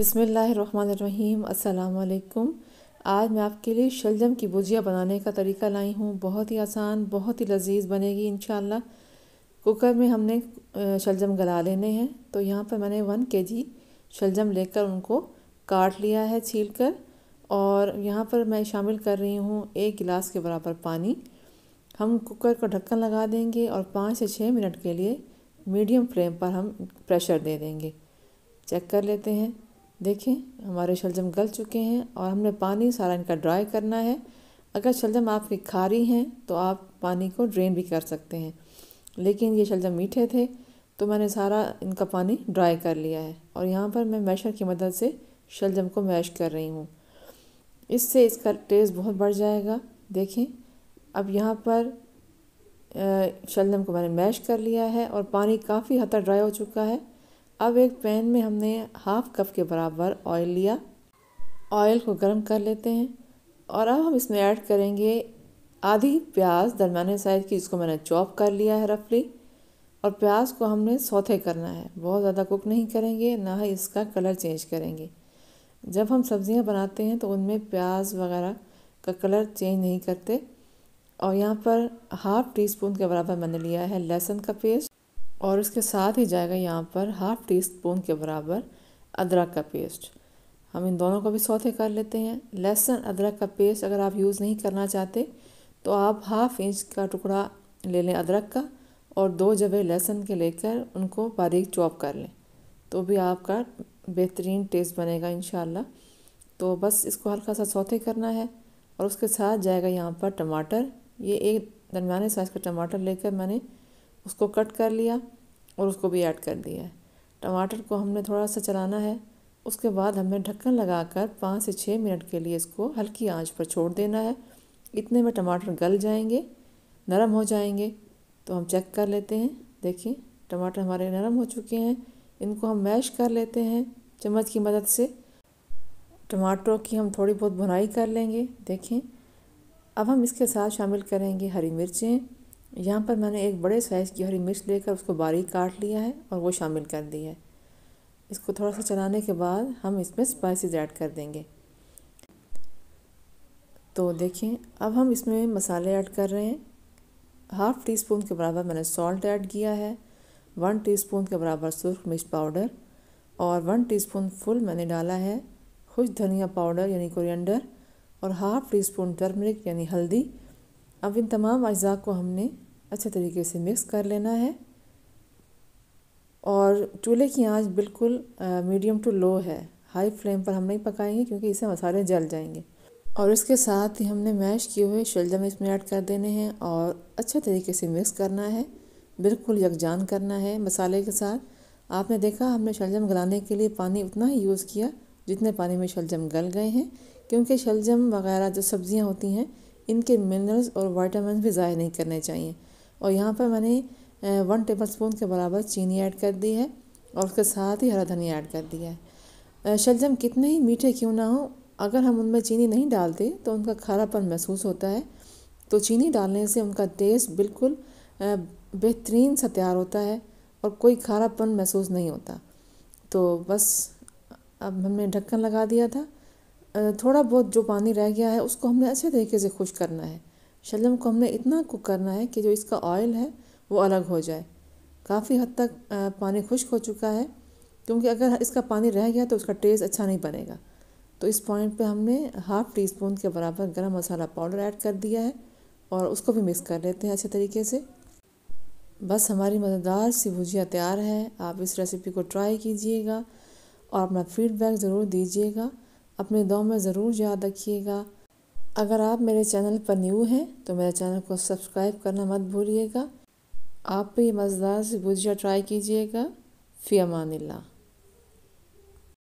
अस्सलाम वालेकुम आज मैं आपके लिए शलजम की भुजिया बनाने का तरीका लाई हूँ बहुत ही आसान बहुत ही लजीज बनेगी इन कुकर में हमने शलजम गला लेने हैं तो यहाँ पर मैंने वन के जी शलजम लेकर उनको काट लिया है छील कर और यहाँ पर मैं शामिल कर रही हूँ एक गिलास के बराबर पानी हम कुकर को ढक्कन लगा देंगे और पाँच से छः मिनट के लिए मीडियम फ्लेम पर हम प्रेशर दे देंगे चेक कर लेते हैं देखें हमारे शलजम गल चुके हैं और हमने पानी सारा इनका ड्राई करना है अगर शलजम आपके खारी हैं तो आप पानी को ड्रेन भी कर सकते हैं लेकिन ये शलजम मीठे थे तो मैंने सारा इनका पानी ड्राई कर लिया है और यहाँ पर मैं मैशर की मदद से शलजम को मैश कर रही हूँ इससे इसका टेस्ट बहुत बढ़ जाएगा देखें अब यहाँ पर शलजम को मैंने मैश कर लिया है और पानी काफ़ी हद तक ड्राई हो चुका है अब एक पैन में हमने हाफ कप के बराबर ऑयल लिया ऑयल को गर्म कर लेते हैं और अब हम इसमें ऐड करेंगे आधी प्याज दरमियाने साइज़ की इसको मैंने चॉप कर लिया है रफली और प्याज को हमने सौथे करना है बहुत ज़्यादा कुक नहीं करेंगे ना ही इसका कलर चेंज करेंगे जब हम सब्ज़ियाँ बनाते हैं तो उनमें प्याज वगैरह का कलर चेंज नहीं करते और यहाँ पर हाफ़ टी स्पून के बराबर मैंने लिया है लहसुन का पेस्ट और इसके साथ ही जाएगा यहाँ पर हाफ टी स्पून के बराबर अदरक का पेस्ट हम इन दोनों को भी सौते कर लेते हैं लहसुन अदरक का पेस्ट अगर आप यूज़ नहीं करना चाहते तो आप हाफ इंच का टुकड़ा ले लें अदरक का और दो जबे लहसुन के लेकर उनको बारीक चॉप कर लें तो भी आपका बेहतरीन टेस्ट बनेगा इन तो बस इसको हल्का सा सौते करना है और उसके साथ जाएगा यहाँ पर टमाटर ये एक दरमिया साइज़ का टमाटर लेकर मैंने उसको कट कर लिया और उसको भी ऐड कर दिया टमाटर को हमने थोड़ा सा चलाना है उसके बाद हमें ढक्कन लगाकर पाँच से छः मिनट के लिए इसको हल्की आंच पर छोड़ देना है इतने में टमाटर गल जाएंगे नरम हो जाएंगे तो हम चेक कर लेते हैं देखिए टमाटर हमारे नरम हो चुके हैं इनको हम मैश कर लेते हैं चम्मच की मदद से टमाटरों की हम थोड़ी बहुत भुनाई कर लेंगे देखें अब हम इसके साथ शामिल करेंगे हरी मिर्चें यहाँ पर मैंने एक बड़े साइज़ की हरी मिर्च लेकर उसको बारीक काट लिया है और वो शामिल कर दी है इसको थोड़ा सा चलाने के बाद हम इसमें स्पाइसेस ऐड कर देंगे तो देखें अब हम इसमें मसाले ऐड कर रहे हैं हाफ़ टी स्पून के बराबर मैंने सॉल्ट ऐड किया है वन टी स्पून के बराबर सुर्ख मिर्च पाउडर और वन टी स्पून फुल मैंने डाला है खुश धनिया पाउडर यानी कोरिएंडर और हाफ़ टी स्पून टर्मरिक यानी हल्दी अब इन तमाम अज्जा को हमने अच्छे तरीके से मिक्स कर लेना है और चूल्हे की आंच बिल्कुल मीडियम टू लो है हाई फ्लेम पर हम नहीं पकाएंगे क्योंकि इससे मसाले जल जाएंगे और इसके साथ ही हमने मैश किए हुए शलजम इसमें ऐड कर देने हैं और अच्छे तरीके से मिक्स करना है बिल्कुल यकजान करना है मसाले के साथ आपने देखा हमने शलजम गलाने के लिए पानी उतना ही यूज़ किया जितने पानी में शलजम गल गए हैं क्योंकि शलजम वगैरह जो सब्ज़ियाँ होती हैं इनके मिनरल्स और वाइटामिन भी ज़ाय नहीं करने चाहिए और यहाँ पर मैंने वन टेबल स्पून के बराबर चीनी ऐड कर दी है और उसके साथ ही हरा धनिया ऐड कर दिया है शलजम कितने ही मीठे क्यों ना हो अगर हम उनमें चीनी नहीं डालते तो उनका खारापन महसूस होता है तो चीनी डालने से उनका टेस्ट बिल्कुल बेहतरीन सा तैयार होता है और कोई खारापन महसूस नहीं होता तो बस अब हमने ढक्कन लगा दिया था थोड़ा बहुत जो पानी रह गया है उसको हमने अच्छे तरीके से खुश करना है शलजम को हमने इतना कुक करना है कि जो इसका ऑयल है वो अलग हो जाए काफ़ी हद तक पानी खुश्क हो चुका है क्योंकि अगर इसका पानी रह गया तो उसका टेस्ट अच्छा नहीं बनेगा तो इस पॉइंट पे हमने हाफ़ टी स्पून के बराबर गरम मसाला पाउडर ऐड कर दिया है और उसको भी मिक्स कर लेते हैं अच्छे तरीके से बस हमारी मज़ेदार सी भुजिया तैयार है आप इस रेसिपी को ट्राई कीजिएगा और अपना फीडबैक ज़रूर दीजिएगा अपने दो में ज़रूर याद रखिएगा अगर आप मेरे चैनल पर न्यू हैं तो मेरे चैनल को सब्सक्राइब करना मत भूलिएगा आप भी मज़ेदार से गुजिया ट्राई कीजिएगा फ़ी